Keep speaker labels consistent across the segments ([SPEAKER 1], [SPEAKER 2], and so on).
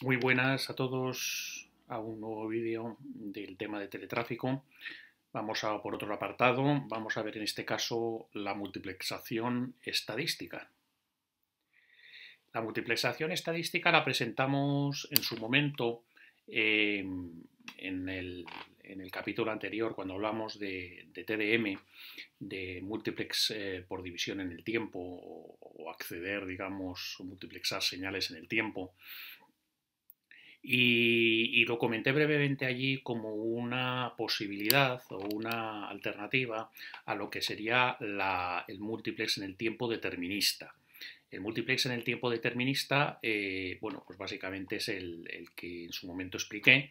[SPEAKER 1] Muy buenas a todos a un nuevo vídeo del tema de teletráfico. Vamos a por otro apartado, vamos a ver en este caso la multiplexación estadística. La multiplexación estadística la presentamos en su momento em, en, el, capítulo anterior cuando hablamos de, TDM, de multiplex eh, por división en el tiempo o, o acceder, digamos, o multiplexar señales en el tiempo y, lo comenté brevemente allí como una posibilidad o una alternativa a lo que sería el multiplex en el tiempo determinista. El multiplex en el tiempo determinista, eh, bueno, pues básicamente es el, que en su momento expliqué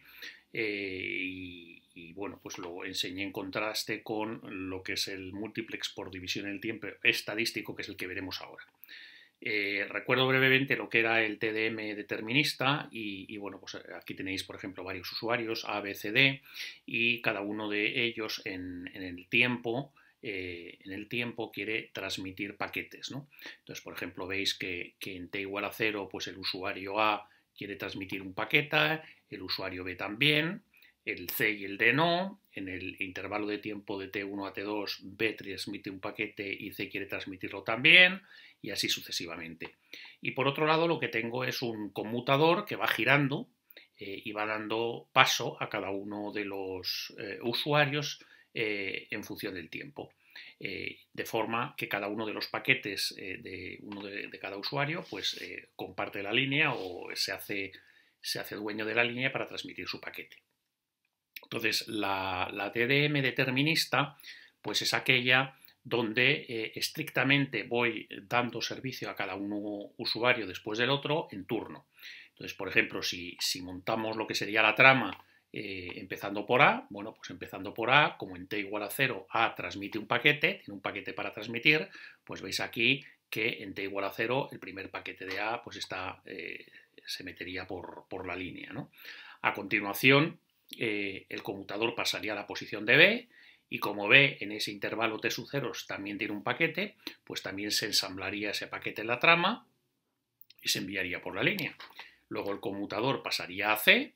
[SPEAKER 1] eh, y, y, bueno, pues lo enseñé en contraste con lo que es el multiplex por división en el tiempo estadístico, que es el que veremos ahora. Eh, recuerdo brevemente lo que era el TDM determinista y, bueno, pues eh, aquí tenéis, por ejemplo, varios usuarios A, B, C, D y cada uno de ellos en, el tiempo eh, en el tiempo quiere transmitir paquetes. ¿no? Entonces, por ejemplo, veis que, en t igual a 0, pues el usuario A quiere transmitir un paquete, el usuario B también, el C y el D no, en el intervalo de tiempo de T1 a T2, B transmite un paquete y C quiere transmitirlo también, y así sucesivamente. Y por otro lado lo que tengo es un conmutador que va girando eh, y va dando paso a cada uno de los eh, usuarios eh, en función del tiempo. de forma que cada uno de los paquetes de uno de, cada usuario pues, comparte la línea o se hace, se hace dueño de la línea para transmitir su paquete. Entonces, la, la TDM determinista pues es aquella donde eh, estrictamente voy dando servicio a cada uno usuario después del otro en turno. Entonces, por ejemplo, si, montamos lo que sería la trama eh, empezando por A, bueno, pues empezando por A, como en T igual a cero A transmite un paquete, tiene un paquete para transmitir, pues veis aquí que en T igual a cero el primer paquete de A pues está, eh, se metería por, por la línea. ¿no? A continuación, el conmutador pasaría a la posición de B, y como ve en ese intervalo T sub 0 también tiene un paquete, pues también se ensamblaría ese paquete en la trama y se enviaría por la línea. Luego el conmutador pasaría a C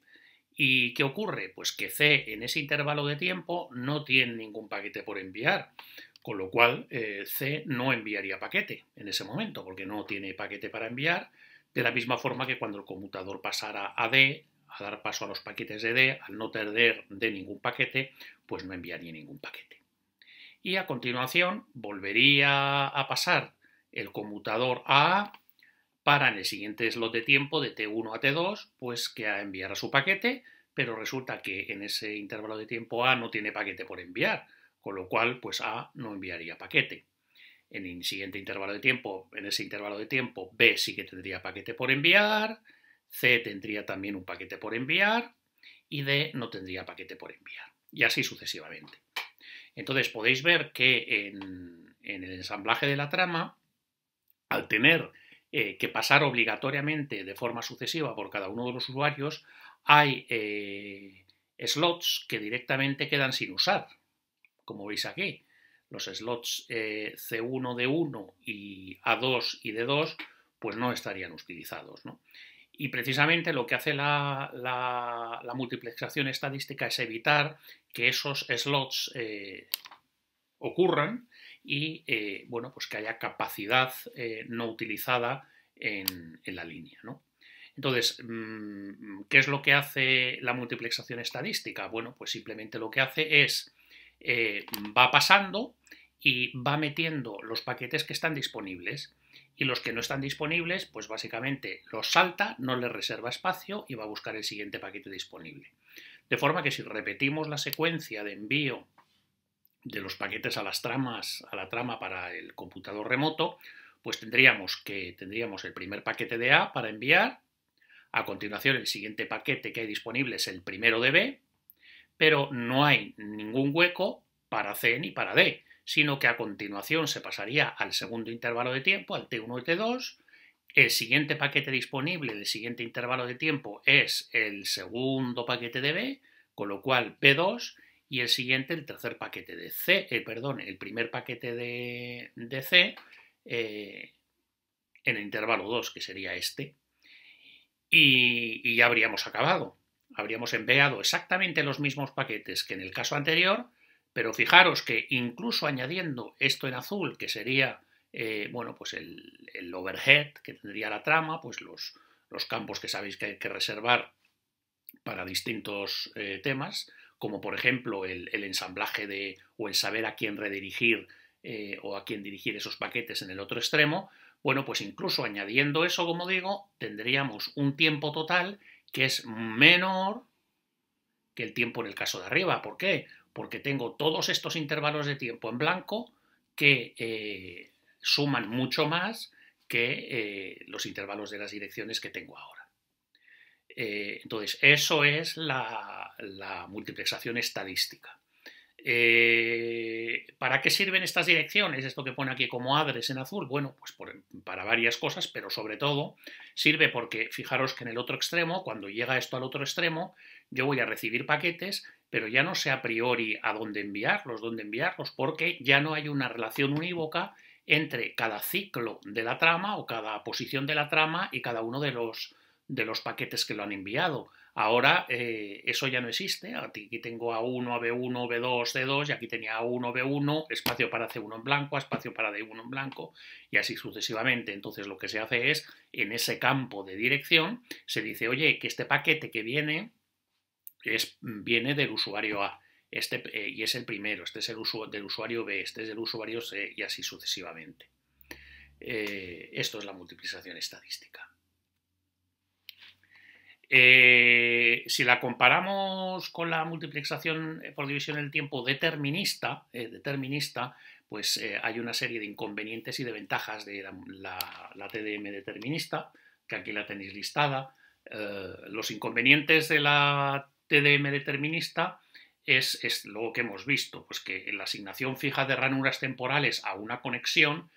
[SPEAKER 1] y ¿qué ocurre? Pues que C en ese intervalo de tiempo no tiene ningún paquete por enviar, con lo cual eh, C no enviaría paquete en ese momento porque no tiene paquete para enviar, de la misma forma que cuando el conmutador pasara a D, a dar paso a los paquetes de D, al no perder de ningún paquete, pues no enviaría ningún paquete. Y a continuación volvería a pasar el conmutador A para en el siguiente slot de tiempo de T1 a T2, pues que enviara su paquete, pero resulta que en ese intervalo de tiempo A no tiene paquete por enviar, con lo cual pues A no enviaría paquete. En el siguiente intervalo de tiempo, en ese intervalo de tiempo B sí que tendría paquete por enviar, C tendría también un paquete por enviar y D no tendría paquete por enviar y así sucesivamente. Entonces podéis ver que en, el ensamblaje de la trama, al tener eh, que pasar obligatoriamente de forma sucesiva por cada uno de los usuarios, hay eh, slots que directamente quedan sin usar, como veis aquí. Los slots eh, C1 de 1 y A2 y D2 pues no estarían utilizados. ¿no? y precisamente lo que hace la, multiplexación estadística es evitar que esos slots eh, ocurran y eh, bueno, pues que haya capacidad eh, no utilizada en, la línea. Entonces, mm, ¿qué es lo que hace la multiplexación estadística? Bueno, pues simplemente lo que hace es va pasando y va metiendo los paquetes que están disponibles y los que no están disponibles, pues básicamente los salta, no les reserva espacio y va a buscar el siguiente paquete disponible. De forma que si repetimos la secuencia de envío de los paquetes a las tramas, a la trama para el computador remoto, pues tendríamos que tendríamos el primer paquete de A para enviar, a continuación el siguiente paquete que hay disponible es el primero de B, pero no hay ningún hueco para C ni para D sino que a continuación se pasaría al segundo intervalo de tiempo, al T1 y T2. El siguiente paquete disponible, del siguiente intervalo de tiempo es el segundo paquete de B, con lo cual p 2 y el siguiente, el tercer paquete de C, eh, perdón, el primer paquete de, C eh, en el intervalo 2, que sería este. y ya habríamos acabado. Habríamos enviado exactamente los mismos paquetes que en el caso anterior, pero fijaros que incluso añadiendo esto en azul, que sería eh, bueno, pues el, overhead que tendría la trama, pues los, los, campos que sabéis que hay que reservar para distintos eh, temas, como por ejemplo el, ensamblaje de o el saber a quién redirigir eh, o a quién dirigir esos paquetes en el otro extremo, bueno, pues incluso añadiendo eso, como digo, tendríamos un tiempo total que es menor que el tiempo en el caso de arriba. ¿Por qué? porque tengo todos estos intervalos de tiempo en blanco que eh, suman mucho más que eh, los intervalos de las direcciones que tengo ahora. Eh, entonces, eso es la, multiplexación estadística. ¿Para qué sirven estas direcciones? Esto que pone aquí como adres en azul. Bueno, pues para varias cosas, pero sobre todo sirve porque fijaros que en el otro extremo, cuando llega esto al otro extremo, yo voy a recibir paquetes, pero ya no sé a priori a dónde enviarlos, dónde enviarlos, porque ya no hay una relación unívoca entre cada ciclo de la trama o cada posición de la trama y cada uno de los, de los paquetes que lo han enviado. Ahora eh, eso ya no existe. Aquí tengo A1, B1, B2, C2 y aquí tenía A1, B1, espacio para C1 en blanco, espacio para D1 en blanco y así sucesivamente. Entonces lo que se hace es, en ese campo de dirección, se dice, oye, que este paquete que viene viene del usuario A este, eh, y es el primero, este es el uso del usuario B, este es el usuario C y así sucesivamente. Eh, esto es la multiplicación estadística. Eh, si la comparamos con la multiplicación por división en tiempo determinista, determinista pues hay una serie de inconvenientes y de ventajas de la, TDM determinista, que aquí la tenéis listada. los inconvenientes de la TDM determinista es, lo que hemos visto, pues que la asignación fija de ranuras temporales a una conexión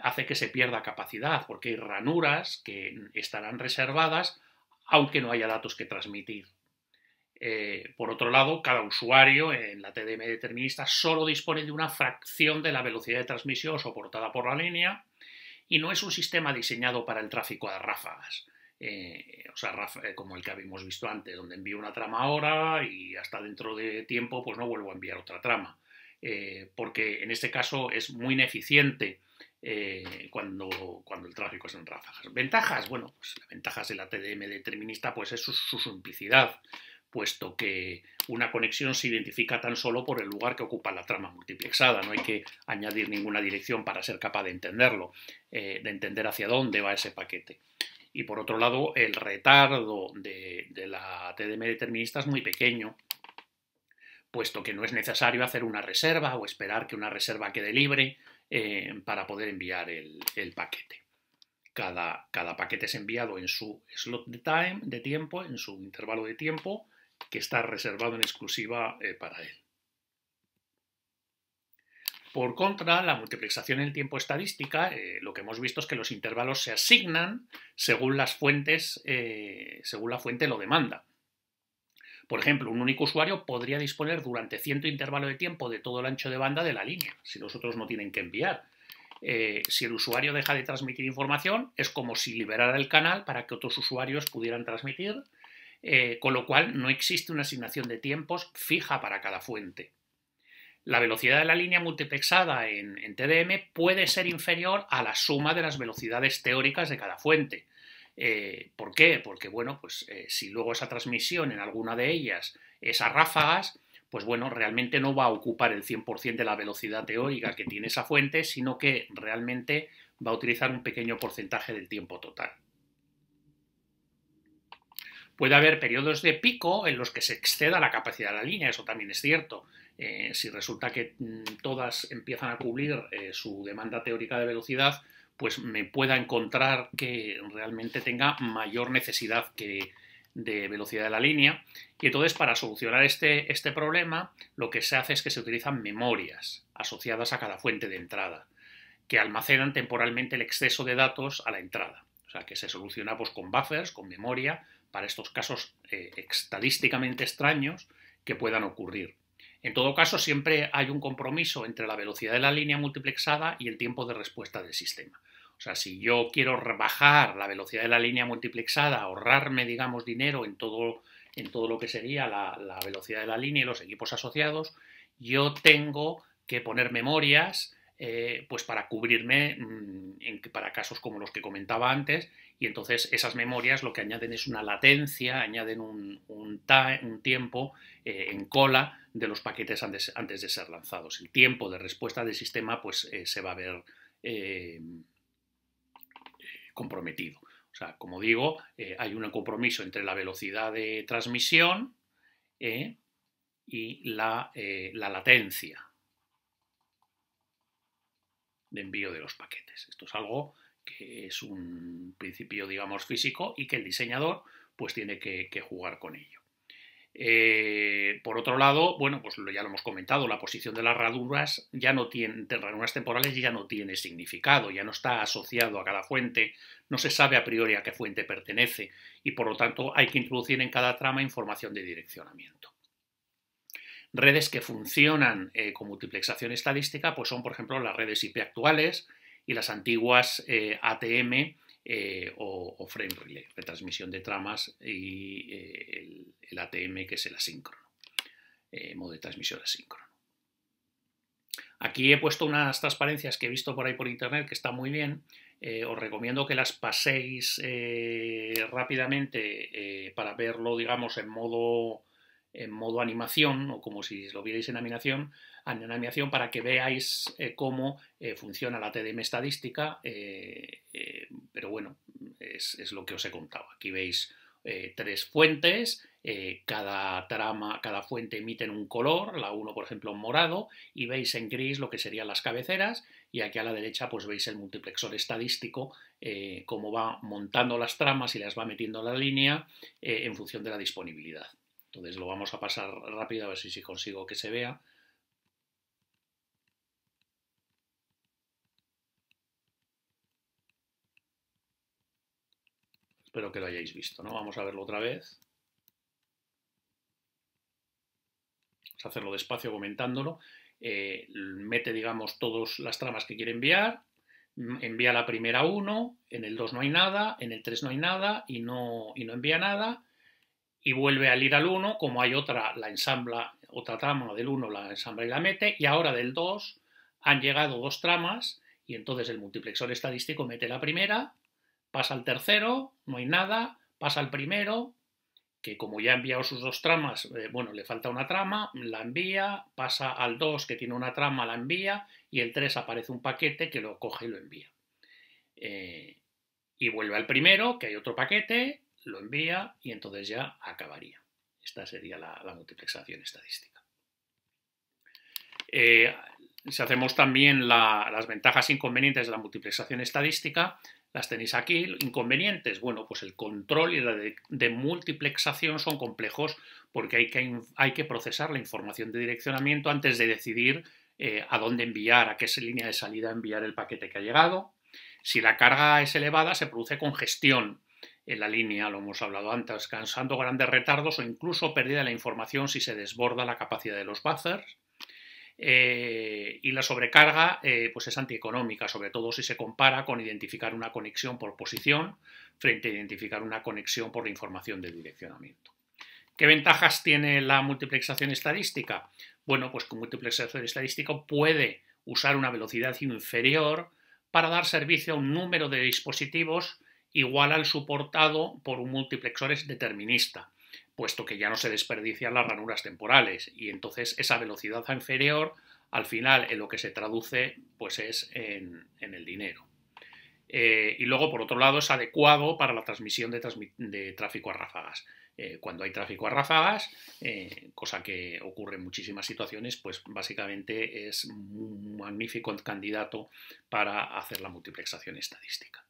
[SPEAKER 1] hace que se pierda capacidad, porque hay ranuras que estarán reservadas aunque no haya datos que transmitir. Eh, por otro lado, cada usuario en la TDM determinista solo dispone de una fracción de la velocidad de transmisión soportada por la línea y no es un sistema diseñado para el tráfico de ráfagas. Eh, o sea, eh, como el que habíamos visto antes, donde envío una trama ahora y hasta dentro de tiempo pues no vuelvo a enviar otra trama. Eh, porque en este caso es muy ineficiente cuando, el tráfico es en ráfagas. ¿Ventajas? Bueno, pues las ventajas de la TDM determinista pues es su, su simplicidad, puesto que una conexión se identifica tan solo por el lugar que ocupa la trama multiplexada, no hay que añadir ninguna dirección para ser capaz de entenderlo, de entender hacia dónde va ese paquete y por otro lado el retardo de, la TDM determinista es muy pequeño, puesto que no es necesario hacer una reserva o esperar que una reserva quede libre eh, para poder enviar el, paquete. Cada, paquete es enviado en su slot de tiempo, en su intervalo de tiempo, que está reservado en exclusiva eh, para él. Por contra, la multiplexación en tiempo estadística, eh, lo que hemos visto es que los intervalos se asignan según las fuentes, eh, según la fuente lo demanda. Por ejemplo, un único usuario podría disponer durante cierto intervalo de tiempo de todo el ancho de banda de la línea, si los otros no tienen que enviar. Eh, si el usuario deja de transmitir información, es como si liberara el canal para que otros usuarios pudieran transmitir, con lo cual no existe una asignación de tiempos fija para cada fuente la velocidad de la línea multiplexada en, TDM puede ser inferior a la suma de las velocidades teóricas de cada fuente. Eh, ¿Por qué? Porque, bueno, pues eh, si luego esa transmisión en alguna de ellas es a ráfagas, pues bueno, realmente no va a ocupar el 100% de la velocidad teórica que tiene esa fuente, sino que realmente va a utilizar un pequeño porcentaje del tiempo total. Puede haber periodos de pico en los que se exceda la capacidad de la línea, eso también es cierto. Eh, si resulta que mm, todas empiezan a cubrir eh, su demanda teórica de velocidad, pues me pueda encontrar que realmente tenga mayor necesidad que de velocidad de la línea. Y entonces, para solucionar este, este problema, lo que se hace es que se utilizan memorias asociadas a cada fuente de entrada, que almacenan temporalmente el exceso de datos a la entrada. O sea, que se soluciona pues, con buffers, con memoria, para estos casos eh, estadísticamente extraños que puedan ocurrir. En todo caso, siempre hay un compromiso entre la velocidad de la línea multiplexada y el tiempo de respuesta del sistema. O sea, si yo quiero rebajar la velocidad de la línea multiplexada, ahorrarme, digamos, dinero en todo, lo que sería la velocidad de la línea y los equipos asociados, yo tengo que poner memorias eh, pues para cubrirme mm, para casos como los que comentaba antes, y entonces esas memorias lo que añaden es una latencia, añaden un, tiempo eh, en cola de los paquetes antes, de ser lanzados. El tiempo de respuesta del sistema pues, eh, se va a ver comprometido. O sea, como digo, hay un compromiso entre la velocidad de transmisión y la latencia de envío de los paquetes. Esto es algo que es un principio, digamos, físico y que el diseñador pues tiene que, jugar con ello. Eh, por otro lado, bueno, pues ya lo hemos comentado, la posición de las raduras ya no tiene, ranuras temporales ya no tiene significado, ya no está asociado a cada fuente, no se sabe a priori a qué fuente pertenece y por lo tanto hay que introducir en cada trama información de direccionamiento redes que funcionan eh, con multiplexación estadística, pues son, por ejemplo, las redes IP actuales y las antiguas eh, ATM eh, o, frame relay, de transmisión de tramas y el, el, ATM que es el asíncrono, modo de transmisión asíncrono. Aquí he puesto unas transparencias que he visto por ahí por internet que están muy bien. os recomiendo que las paséis rápidamente para verlo, digamos, en modo en modo animación o como si lo vierais en animación, en animación para que veáis eh, cómo eh, funciona la TDM estadística, eh, pero bueno, es, lo que os he contado. Aquí veis tres fuentes, cada trama, cada fuente emite un color, la 1 por ejemplo morado, y veis en gris lo que serían las cabeceras, y aquí a la derecha pues veis el multiplexor estadístico, cómo va montando las tramas y las va metiendo en la línea en función de la disponibilidad. Entonces lo vamos a pasar rápido a ver si, consigo que se vea. Espero que lo hayáis visto, ¿no? Vamos a verlo otra vez. Vamos a hacerlo despacio comentándolo. Eh, mete, digamos, todas las tramas que quiere enviar, envía la primera uno, en el 2 no hay nada, en el 3 no hay nada y no, y no envía nada, y vuelve al ir al 1, como hay otra, la ensambla, otra trama del 1 la ensambla y la mete, y ahora del 2 han llegado dos tramas, y entonces el multiplexor estadístico mete la primera, pasa al tercero, no hay nada, pasa al primero, que como ya ha enviado sus dos tramas, eh, bueno, le falta una trama, la envía, pasa al 2 que tiene una trama, la envía, y el 3 aparece un paquete que lo coge y lo envía. Eh, y vuelve al primero, que hay otro paquete, lo envía y entonces ya acabaría. Esta sería la, multiplexación estadística. Eh, si hacemos también las ventajas e inconvenientes de la multiplexación estadística, las tenéis aquí. Inconvenientes, bueno, pues el control y la de, multiplexación son complejos porque hay que, hay que, procesar la información de direccionamiento antes de decidir eh, a dónde enviar, a qué línea de salida enviar el paquete que ha llegado. Si la carga es elevada, se produce congestión en la línea, lo hemos hablado antes, cansando grandes retardos o incluso pérdida de la información si se desborda la capacidad de los buffers. Eh, y la sobrecarga eh, pues es antieconómica, sobre todo si se compara con identificar una conexión por posición frente a identificar una conexión por información de direccionamiento. ¿Qué ventajas tiene la multiplexación estadística? Bueno, pues con multiplexación estadística puede usar una velocidad inferior para dar servicio a un número de dispositivos igual al soportado por un multiplexor es determinista, puesto que ya no se desperdician las ranuras temporales y entonces esa velocidad inferior al final en lo que se traduce pues es en, el dinero. Eh, y luego, por otro lado, es adecuado para la transmisión de, tráfico a ráfagas. Eh, cuando hay tráfico a ráfagas, eh, cosa que ocurre en muchísimas situaciones, pues básicamente es un magnífico candidato para hacer la multiplexación estadística.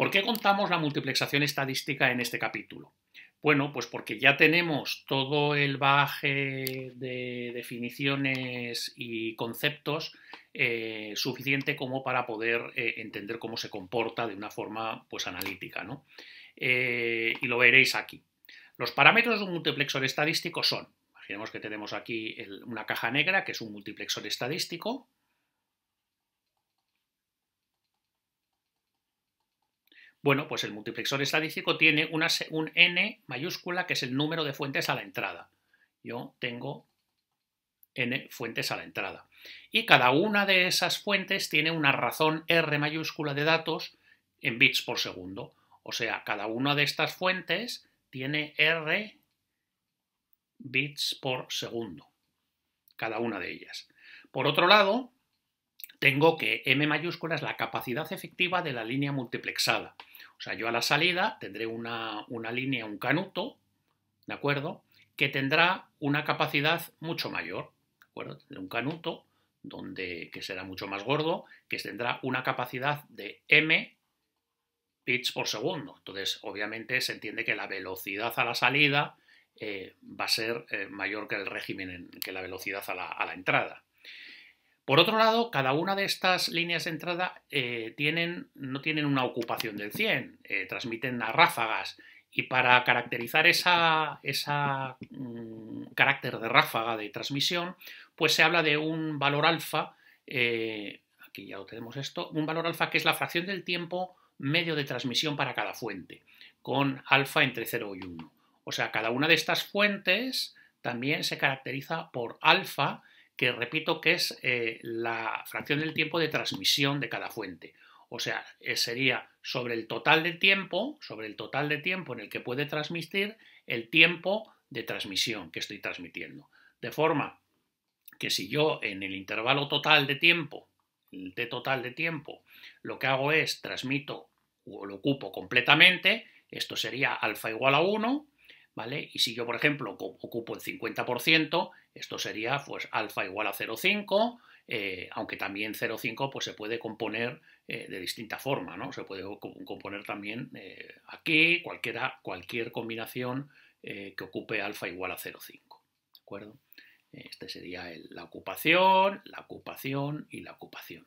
[SPEAKER 1] ¿Por qué contamos la multiplexación estadística en este capítulo? Bueno, pues porque ya tenemos todo el baje de definiciones y conceptos eh, suficiente como para poder eh, entender cómo se comporta de una forma pues, analítica. ¿no? Eh, y lo veréis aquí. Los parámetros de un multiplexor estadístico son, imaginemos que tenemos aquí una caja negra, que es un multiplexor estadístico, Bueno, pues el multiplexor estadístico tiene una, un n mayúscula que es el número de fuentes a la entrada. Yo tengo n fuentes a la entrada. Y cada una de esas fuentes tiene una razón r mayúscula de datos en bits por segundo. O sea, cada una de estas fuentes tiene r bits por segundo. Cada una de ellas. Por otro lado, tengo que m mayúscula es la capacidad efectiva de la línea multiplexada. O sea, yo a la salida tendré una, línea, un canuto, ¿de acuerdo? Que tendrá una capacidad mucho mayor, ¿de acuerdo? un canuto donde, que será mucho más gordo, que tendrá una capacidad de m bits por segundo. Entonces, obviamente se entiende que la velocidad a la salida eh, va a ser eh, mayor que el régimen, que la velocidad a la entrada. Por otro lado, cada una de estas líneas de entrada eh, no tienen una ocupación del 100, eh, transmiten a ráfagas y para caracterizar ese mm, carácter de ráfaga de transmisión, pues se habla de un valor alfa, eh, aquí ya lo tenemos esto, un valor alfa que es la fracción del tiempo medio de transmisión para cada fuente, con alfa entre 0 y 1. O sea, cada una de estas fuentes también se caracteriza por alfa que repito que es eh, la fracción del tiempo de transmisión de cada fuente. O sea, eh, sería sobre el total de tiempo, sobre el total de tiempo en el que puede transmitir, el tiempo de transmisión que estoy transmitiendo. De forma que si yo en el intervalo total de tiempo, el T total de tiempo, lo que hago es transmito o lo ocupo completamente, esto sería alfa igual a 1, y si yo, por ejemplo, ocupo el 50%, esto sería pues alfa igual a 0,5, eh, aunque también 0,5 pues, se puede componer eh, de distinta forma, ¿no? Se puede componer también eh, aquí, cualquiera, cualquier combinación que ocupe alfa igual a 0,5, ¿de acuerdo? Este sería la ocupación, la ocupación y la ocupación.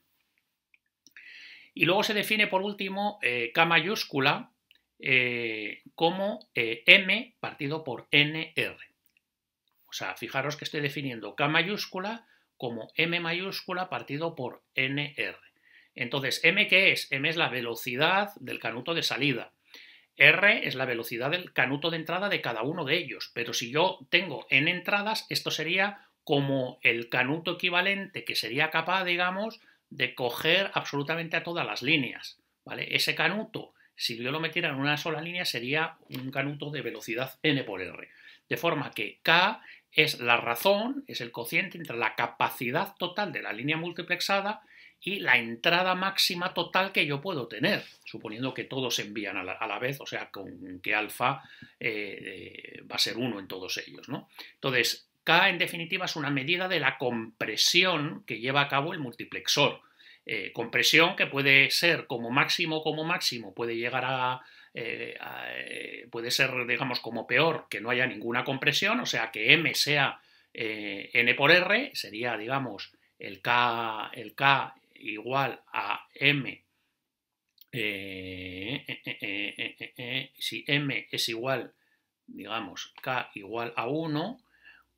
[SPEAKER 1] Y luego se define, por último, K mayúscula, eh, como eh, m partido por nr. O sea, fijaros que estoy definiendo k mayúscula como m mayúscula partido por nr. Entonces, m qué es? m es la velocidad del canuto de salida. R es la velocidad del canuto de entrada de cada uno de ellos, pero si yo tengo n entradas, esto sería como el canuto equivalente que sería capaz, digamos, de coger absolutamente a todas las líneas. ¿vale? Ese canuto si yo lo metiera en una sola línea sería un canuto de velocidad n por r. De forma que k es la razón, es el cociente entre la capacidad total de la línea multiplexada y la entrada máxima total que yo puedo tener, suponiendo que todos envían a la, vez, o sea, con que alfa eh, eh, va a ser 1 en todos ellos. Entonces, K en definitiva es una medida de la compresión que lleva a cabo el multiplexor. Eh, compresión que puede ser como máximo, como máximo, puede llegar a, eh, eh, puede ser, digamos, como peor que no haya ninguna compresión, o sea, que M sea N por R, sería, digamos, el K, el K igual a M. si M es igual, digamos, K igual a 1,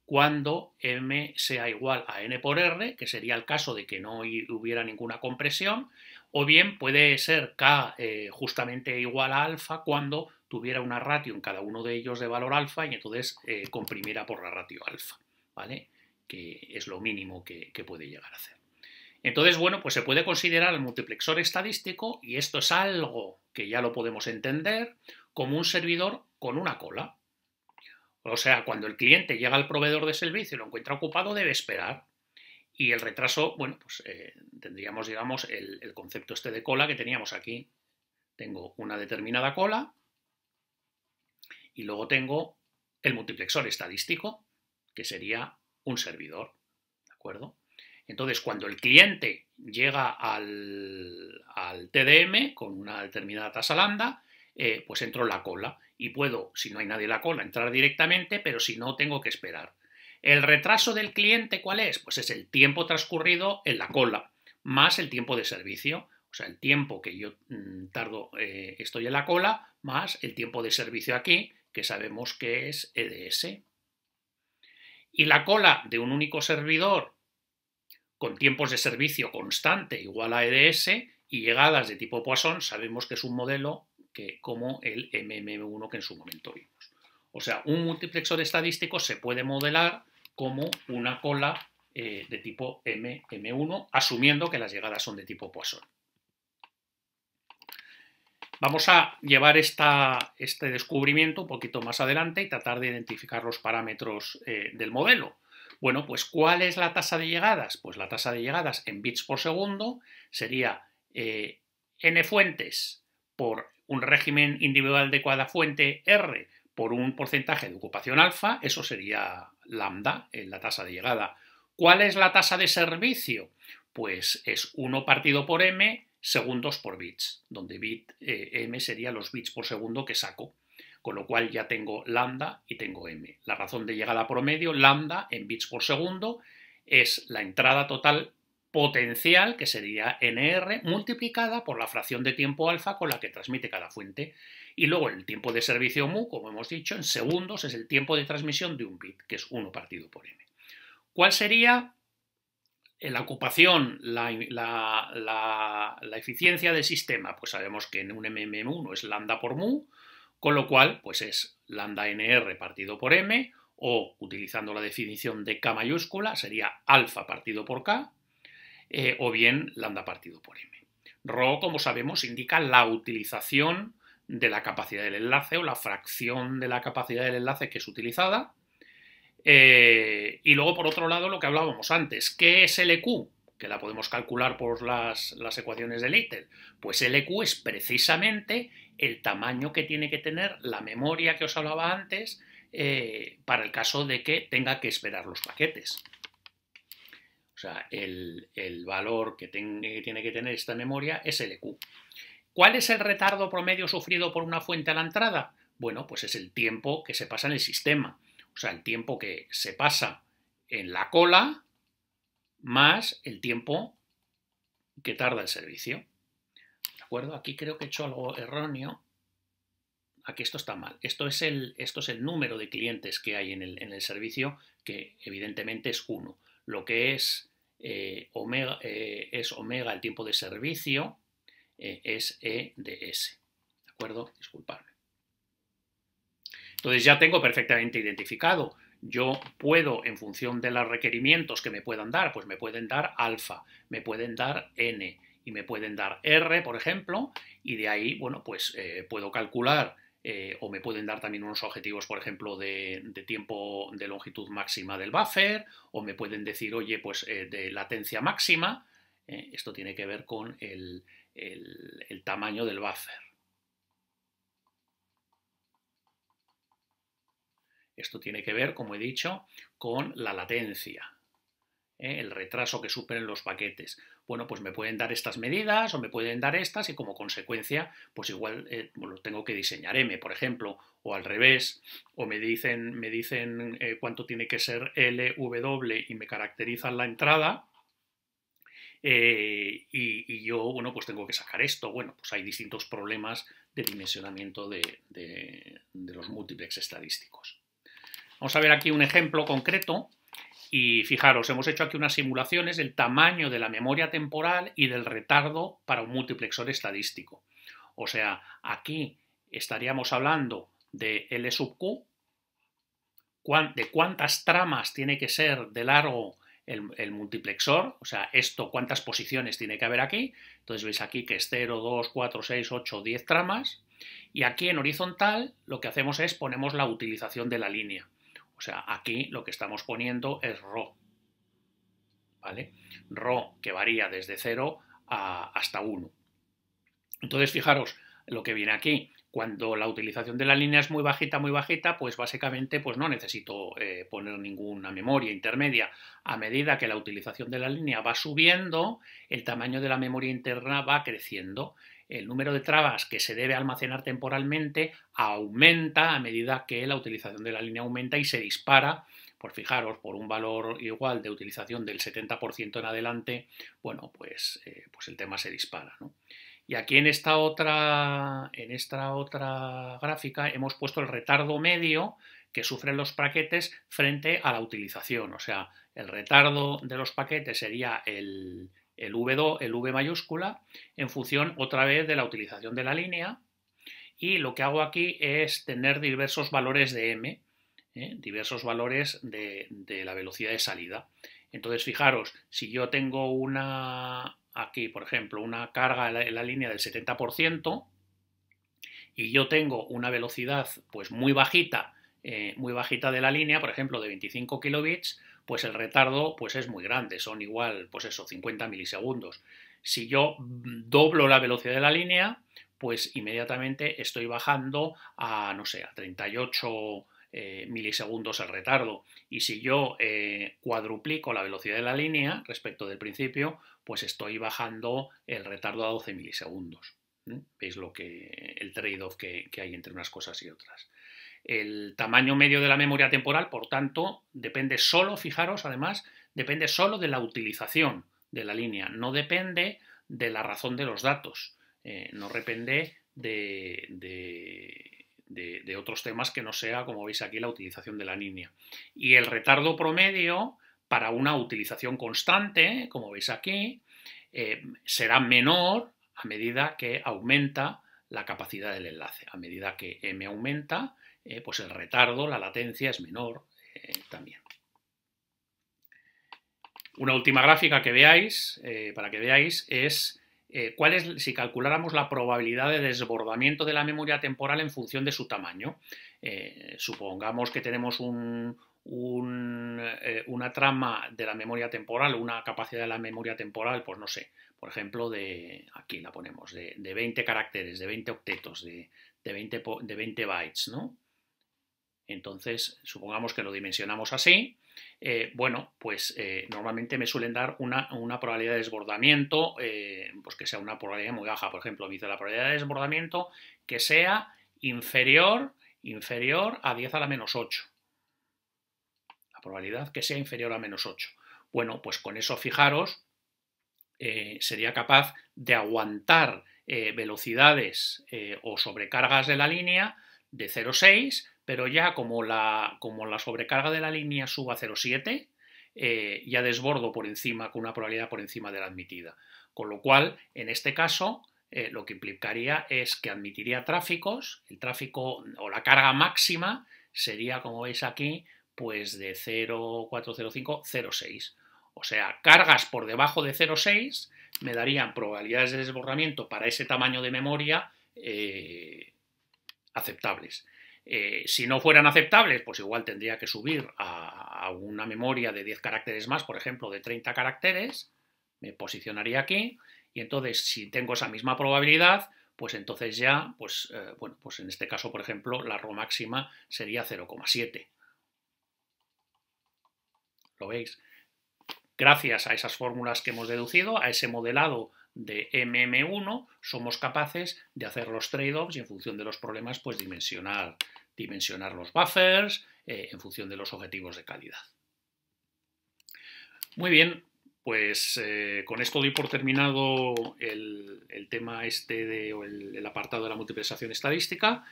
[SPEAKER 1] cuando m sea igual a n por r, que sería el caso de que no hubiera ninguna compresión, o bien puede ser k eh, justamente igual a alfa cuando tuviera una ratio en cada uno de ellos de valor alfa y entonces eh, comprimiera por la ratio alfa, ¿vale? Que es lo mínimo que, que puede llegar a hacer. Entonces, bueno, pues se puede considerar el multiplexor estadístico, y esto es algo que ya lo podemos entender, como un servidor con una cola, o sea, cuando el cliente llega al proveedor de servicio y lo encuentra ocupado, debe esperar. Y el retraso, bueno, pues eh, tendríamos, digamos, el, concepto este de cola que teníamos aquí. Tengo una determinada cola y luego tengo el multiplexor estadístico, que sería un servidor. ¿De acuerdo? Entonces, cuando el cliente llega al, al, TDM con una determinada tasa lambda, eh, pues entro en la cola y puedo, si no hay nadie en la cola, entrar directamente, pero si no, tengo que esperar. ¿El retraso del cliente cuál es? Pues es el tiempo transcurrido en la cola, más el tiempo de servicio, o sea, el tiempo que yo mm, tardo, eh, estoy en la cola, más el tiempo de servicio aquí, que sabemos que es EDS. Y la cola de un único servidor con tiempos de servicio constante igual a EDS y llegadas de tipo Poisson, sabemos que es un modelo que como el MMM1 que en su momento vimos. O sea, un multiplexor estadístico se puede modelar como una cola eh, de tipo MM1, asumiendo que las llegadas son de tipo Poisson. Vamos a llevar esta, este descubrimiento un poquito más adelante y tratar de identificar los parámetros eh, del modelo. Bueno, pues ¿cuál es la tasa de llegadas? Pues la tasa de llegadas en bits por segundo sería eh, n fuentes por un régimen individual de cada fuente R por un porcentaje de ocupación alfa, eso sería lambda en la tasa de llegada. ¿Cuál es la tasa de servicio? Pues es 1 partido por m segundos por bits, donde bit, eh, m sería los bits por segundo que saco, con lo cual ya tengo lambda y tengo m. La razón de llegada promedio, lambda en bits por segundo, es la entrada total potencial, que sería NR, multiplicada por la fracción de tiempo alfa con la que transmite cada fuente. Y luego el tiempo de servicio mu, como hemos dicho, en segundos es el tiempo de transmisión de un bit, que es 1 partido por m. ¿Cuál sería eh, la ocupación, la, eficiencia del sistema? Pues sabemos que en un mm 1 es lambda por mu, con lo cual pues es lambda NR partido por m, o utilizando la definición de K mayúscula sería alfa partido por K, eh, o bien lambda partido por m. Rho, como sabemos, indica la utilización de la capacidad del enlace o la fracción de la capacidad del enlace que es utilizada. Eh, y luego, por otro lado, lo que hablábamos antes, ¿qué es LQ? Que la podemos calcular por las, ecuaciones de Little. Pues LQ es precisamente el tamaño que tiene que tener la memoria que os hablaba antes eh, para el caso de que tenga que esperar los paquetes. O sea, el, valor eh, que, tiene que tener esta memoria es el e Q. ¿Cuál es el retardo promedio sufrido por una fuente a la entrada? Bueno, pues es el tiempo que se pasa en el sistema. O sea, el tiempo que se pasa en la cola más el tiempo que tarda el servicio. ¿De acuerdo? Aquí creo que he hecho algo erróneo. Aquí esto está mal. Esto es el, esto es el número de clientes que hay en el, en el servicio, que evidentemente es 1 lo que es, eh, omega, eh, es omega el tiempo de servicio, eh, es E de S. ¿De acuerdo? Disculpadme. Entonces ya tengo perfectamente identificado. Yo puedo, en función de los requerimientos que me puedan dar, pues me pueden dar alfa, me pueden dar n y me pueden dar r, por ejemplo, y de ahí, bueno, pues puedo calcular eh, o me pueden dar también unos objetivos, por ejemplo, de, tiempo de longitud máxima del buffer, o me pueden decir, oye, pues eh, de latencia máxima. Eh, esto tiene que ver con el tamaño del buffer. Esto tiene que ver, como he dicho, con la latencia. ¿eh? el retraso que superen los paquetes. Bueno, pues me pueden dar estas medidas o me pueden dar estas y como consecuencia, pues igual eh, pues lo tengo que diseñar M, por ejemplo, o al revés, o me dicen, me dicen eh, cuánto tiene que ser w y me caracterizan la entrada, y, yo, bueno, pues tengo que sacar esto. Bueno, pues hay distintos problemas de dimensionamiento de, los múltiples estadísticos. Vamos a ver aquí un ejemplo concreto y fijaros, hemos hecho aquí unas simulaciones del tamaño de la memoria temporal y del retardo para un multiplexor estadístico. O sea, aquí estaríamos hablando de L sub Q, de cuántas tramas tiene que ser de largo el, multiplexor, o sea, esto, cuántas posiciones tiene que haber aquí. Entonces veis aquí que es 0, 2, 4, 6, 8, 10 tramas. Y aquí en horizontal lo que hacemos es ponemos la utilización de la línea. O sea, aquí lo que estamos poniendo es ro, ¿Vale? ro que varía desde 0 hasta 1. Entonces, fijaros lo que viene aquí. Cuando la utilización de la línea es muy bajita, muy bajita, pues básicamente pues no necesito eh, poner ninguna memoria intermedia. A medida que la utilización de la línea va subiendo, el tamaño de la memoria interna va creciendo el número de trabas que se debe almacenar temporalmente aumenta a medida que la utilización de la línea aumenta y se dispara, por fijaros, por un valor igual de utilización del 70% en adelante, bueno, pues, eh, pues el tema se dispara. Y aquí en esta, otra, en esta otra gráfica hemos puesto el retardo medio que sufren los paquetes frente a la utilización. O sea, el retardo de los paquetes sería el, el V2, el V mayúscula, en función otra vez de la utilización de la línea. Y lo que hago aquí es tener diversos valores de M, ¿eh? diversos valores de, la velocidad de salida. Entonces, fijaros, si yo tengo una, aquí por ejemplo, una carga en la, línea del 70%, y yo tengo una velocidad pues muy bajita, eh, muy bajita de la línea, por ejemplo de 25 kilobits, pues el retardo pues es muy grande, son igual, pues eso, 50 milisegundos. Si yo mm, doblo la velocidad de la línea, pues inmediatamente estoy bajando a, no sé, a 38 eh, milisegundos el retardo. Y si yo eh, cuadruplico la velocidad de la línea respecto del principio, pues estoy bajando el retardo a 12 milisegundos. ¿Veis lo que el trade-off que hay entre unas cosas y otras? El tamaño medio de la memoria temporal, por tanto, depende solo, fijaros, además, depende solo de la utilización de la línea, no depende de la razón de los datos, eh, no depende de, otros temas que no sea, como veis aquí, la utilización de la línea. Y el retardo promedio para una utilización constante, como veis aquí, eh, será menor a medida que aumenta la capacidad del enlace. A medida que m aumenta, eh, pues el retardo, la latencia es menor eh, también. Una última gráfica que veáis, eh, para que veáis, es cuál es, si calculáramos la probabilidad de desbordamiento de la memoria temporal en función de su tamaño. supongamos que tenemos una trama de la memoria temporal, una capacidad de la memoria temporal, pues no sé, por ejemplo, de, aquí la ponemos, de, 20 caracteres, de 20 octetos, de, 20, de 20 bytes, ¿no? Entonces, supongamos que lo dimensionamos así, eh, bueno, pues eh, normalmente me suelen dar una, probabilidad de desbordamiento, eh, pues que sea una probabilidad muy baja. Por ejemplo, me dice la probabilidad de desbordamiento que sea inferior, inferior a 10 a la menos 8. La probabilidad que sea inferior a menos 8. Bueno, pues con eso, fijaros, sería capaz de aguantar velocidades o sobrecargas de la línea de 0,6 pero ya como la, sobrecarga de la línea suba 0,7, eh, ya desbordo por encima, con una probabilidad por encima de la admitida. Con lo cual, en este caso, eh, lo que implicaría es que admitiría tráficos, el tráfico o la carga máxima sería, como veis aquí, pues de 0,405, 0,6. O sea, cargas por debajo de 0,6 me darían probabilidades de desbordamiento para ese tamaño de memoria eh, aceptables. Eh, si no fueran aceptables, pues igual tendría que subir a, una memoria de 10 caracteres más, por ejemplo, de 30 caracteres, me posicionaría aquí, y entonces si tengo esa misma probabilidad, pues entonces ya, pues, eh, bueno, pues en este caso, por ejemplo, la RO máxima sería 0,7. ¿Lo veis? Gracias a esas fórmulas que hemos deducido, a ese modelado de MM1 somos capaces de hacer los trade-offs y en función de los problemas pues dimensionar, dimensionar los buffers eh, en función de los objetivos de calidad. Muy bien, pues eh, con esto doy por terminado el, tema este de, el, el, apartado de la multiplicación estadística.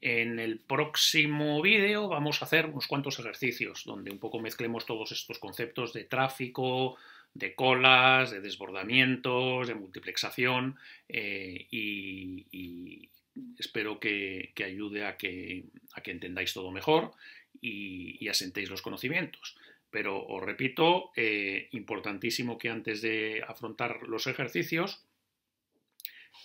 [SPEAKER 1] En el próximo vídeo vamos a hacer unos cuantos ejercicios donde un poco mezclemos todos estos conceptos de tráfico, de colas, de desbordamientos, de multiplexación eh, y, espero que, ayude a que, a que, entendáis todo mejor y, asentéis los conocimientos. Pero os repito, eh, importantísimo que antes de afrontar los ejercicios,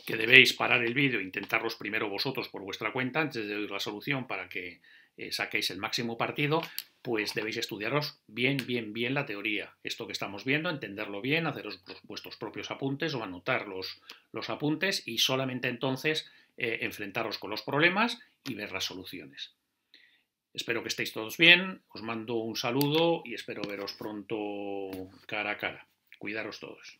[SPEAKER 1] que debéis parar el vídeo, e intentarlos primero vosotros por vuestra cuenta antes de oír la solución para que eh, saquéis el máximo partido pues debéis estudiaros bien, bien, bien la teoría. Esto que estamos viendo, entenderlo bien, haceros vuestros propios apuntes o anotar los, apuntes y solamente entonces eh, enfrentaros con los problemas y ver las soluciones. Espero que estéis todos bien, os mando un saludo y espero veros pronto cara a cara. Cuidaros todos.